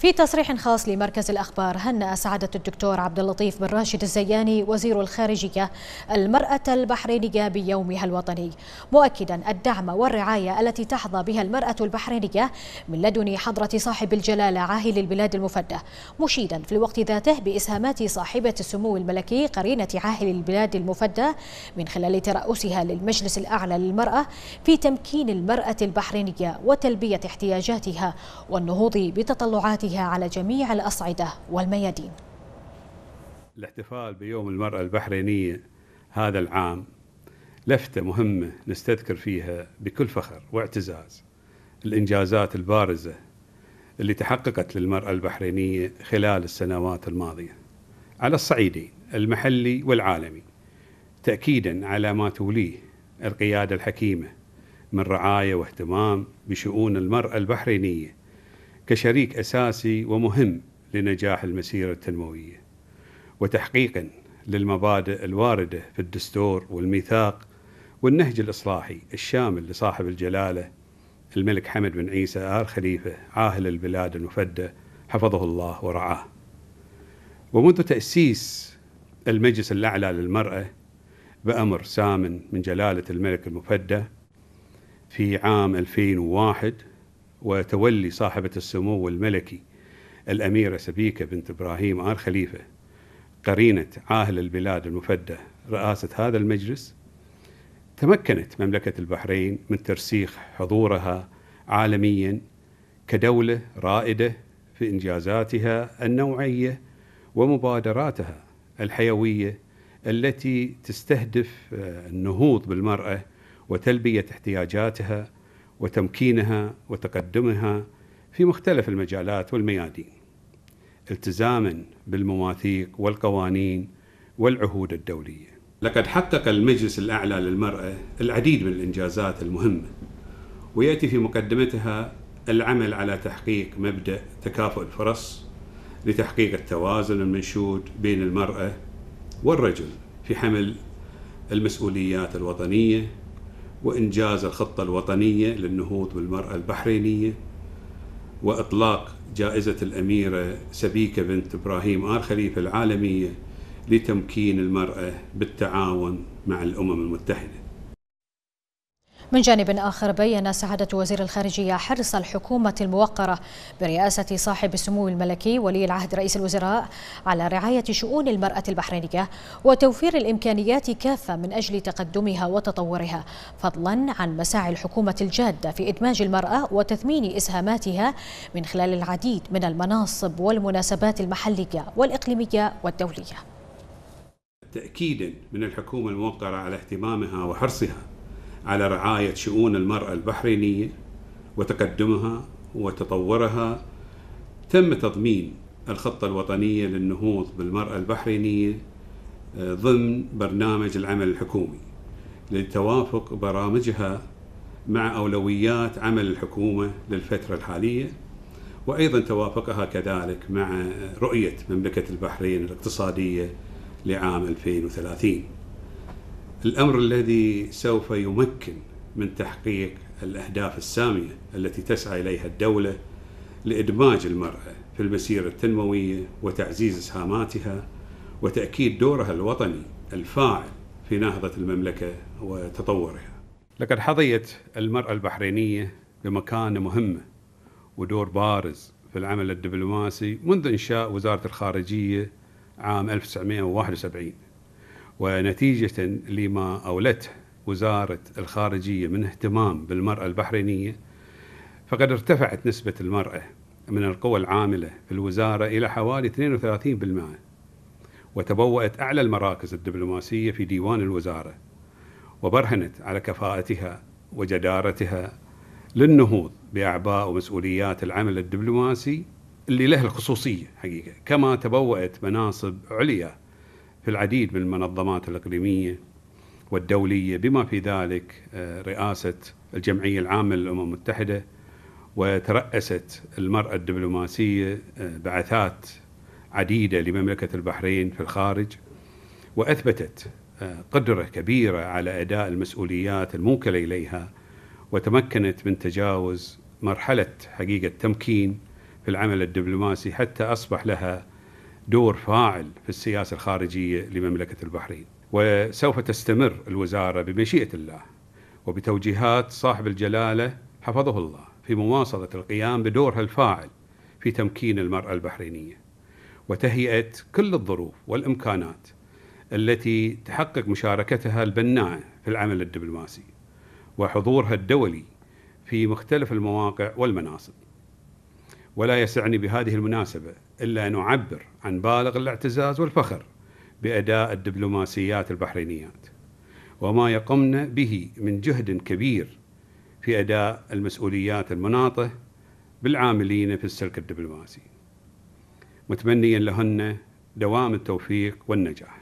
في تصريح خاص لمركز الأخبار هنأ سعادة الدكتور عبد اللطيف بن راشد الزياني وزير الخارجية المرأة البحرينية بيومها الوطني مؤكدا الدعم والرعاية التي تحظى بها المرأة البحرينية من لدن حضرة صاحب الجلالة عاهل البلاد المفدى مشيدا في الوقت ذاته بإسهامات صاحبة السمو الملكي قرينة عاهل البلاد المفدى من خلال ترأسها للمجلس الأعلى للمرأة في تمكين المرأة البحرينية وتلبية احتياجاتها والنهوض بتطلعاتها وتطويرها على جميع الأصعدة والميادين الاحتفال بيوم المرأة البحرينية هذا العام لفتة مهمة نستذكر فيها بكل فخر واعتزاز الإنجازات البارزة اللي تحققت للمرأة البحرينية خلال السنوات الماضية على الصعيدين المحلي والعالمي تأكيدا على ما توليه القيادة الحكيمة من رعاية واهتمام بشؤون المرأة البحرينية كشريك اساسي ومهم لنجاح المسيره التنمويه وتحقيقا للمبادئ الوارده في الدستور والميثاق والنهج الاصلاحي الشامل لصاحب الجلاله الملك حمد بن عيسى ال خليفه عاهل البلاد المفدى حفظه الله ورعاه. ومنذ تاسيس المجلس الاعلى للمراه بامر سام من جلاله الملك المفدى في عام 2001 وتولي صاحبة السمو الملكي الأميرة سبيكة بنت إبراهيم آل خليفة قرينة عاهل البلاد المفدى رئاسة هذا المجلس تمكنت مملكة البحرين من ترسيخ حضورها عالميا كدولة رائدة في إنجازاتها النوعية ومبادراتها الحيوية التي تستهدف آه، النهوض بالمرأة وتلبية احتياجاتها وتمكينها وتقدمها في مختلف المجالات والميادين التزاما بالمواثيق والقوانين والعهود الدوليه لقد حقق المجلس الاعلى للمراه العديد من الانجازات المهمه وياتي في مقدمتها العمل على تحقيق مبدا تكافؤ الفرص لتحقيق التوازن المنشود بين المراه والرجل في حمل المسؤوليات الوطنيه وإنجاز الخطة الوطنية للنهوض بالمرأة البحرينية وإطلاق جائزة الأميرة سبيكة بنت إبراهيم آل خليفة العالمية لتمكين المرأة بالتعاون مع الأمم المتحدة من جانب آخر بيّن سعادة وزير الخارجية حرص الحكومة الموقرة برئاسة صاحب السمو الملكي ولي العهد رئيس الوزراء على رعاية شؤون المرأة البحرينية وتوفير الإمكانيات كافة من أجل تقدمها وتطورها فضلا عن مساعي الحكومة الجادة في إدماج المرأة وتثمين إسهاماتها من خلال العديد من المناصب والمناسبات المحلية والإقليمية والدولية تأكيدا من الحكومة الموقرة على اهتمامها وحرصها على رعاية شؤون المرأة البحرينية وتقدمها وتطورها تم تضمين الخطة الوطنية للنهوض بالمرأة البحرينية آه، ضمن برنامج العمل الحكومي لتوافق برامجها مع أولويات عمل الحكومة للفترة الحالية وأيضا توافقها كذلك مع رؤية مملكة البحرين الاقتصادية لعام 2030 الامر الذي سوف يمكن من تحقيق الاهداف الساميه التي تسعى اليها الدوله لادماج المراه في المسيره التنمويه وتعزيز اسهاماتها وتاكيد دورها الوطني الفاعل في نهضه المملكه وتطورها. لقد حظيت المراه البحرينيه بمكانه مهمه ودور بارز في العمل الدبلوماسي منذ انشاء وزاره الخارجيه عام 1971 ونتيجة لما أولته وزارة الخارجية من اهتمام بالمرأة البحرينية فقد ارتفعت نسبة المرأة من القوى العاملة في الوزارة إلى حوالي 32% وتبوأت أعلى المراكز الدبلوماسية في ديوان الوزارة وبرهنت على كفاءتها وجدارتها للنهوض بأعباء ومسؤوليات العمل الدبلوماسي اللي له الخصوصية حقيقة كما تبوأت مناصب عليا في العديد من المنظمات الإقليمية والدولية بما في ذلك آه، رئاسة الجمعية العامة للأمم المتحدة وترأست المرأة الدبلوماسية آه، بعثات عديدة لمملكة البحرين في الخارج وأثبتت آه، قدرة كبيرة على أداء المسؤوليات الموكلة إليها وتمكنت من تجاوز مرحلة حقيقة تمكين في العمل الدبلوماسي حتى أصبح لها دور فاعل في السياسه الخارجيه لمملكه البحرين وسوف تستمر الوزاره بمشيئه الله وبتوجيهات صاحب الجلاله حفظه الله في مواصله القيام بدورها الفاعل في تمكين المراه البحرينيه وتهيئه كل الظروف والامكانات التي تحقق مشاركتها البناءه في العمل الدبلوماسي وحضورها الدولي في مختلف المواقع والمناصب ولا يسعني بهذه المناسبة إلا أن أعبر عن بالغ الاعتزاز والفخر بأداء الدبلوماسيات البحرينيات وما يقمن به من جهد كبير في أداء المسؤوليات المناطة بالعاملين في السلك الدبلوماسي متمنيا لهن دوام التوفيق والنجاح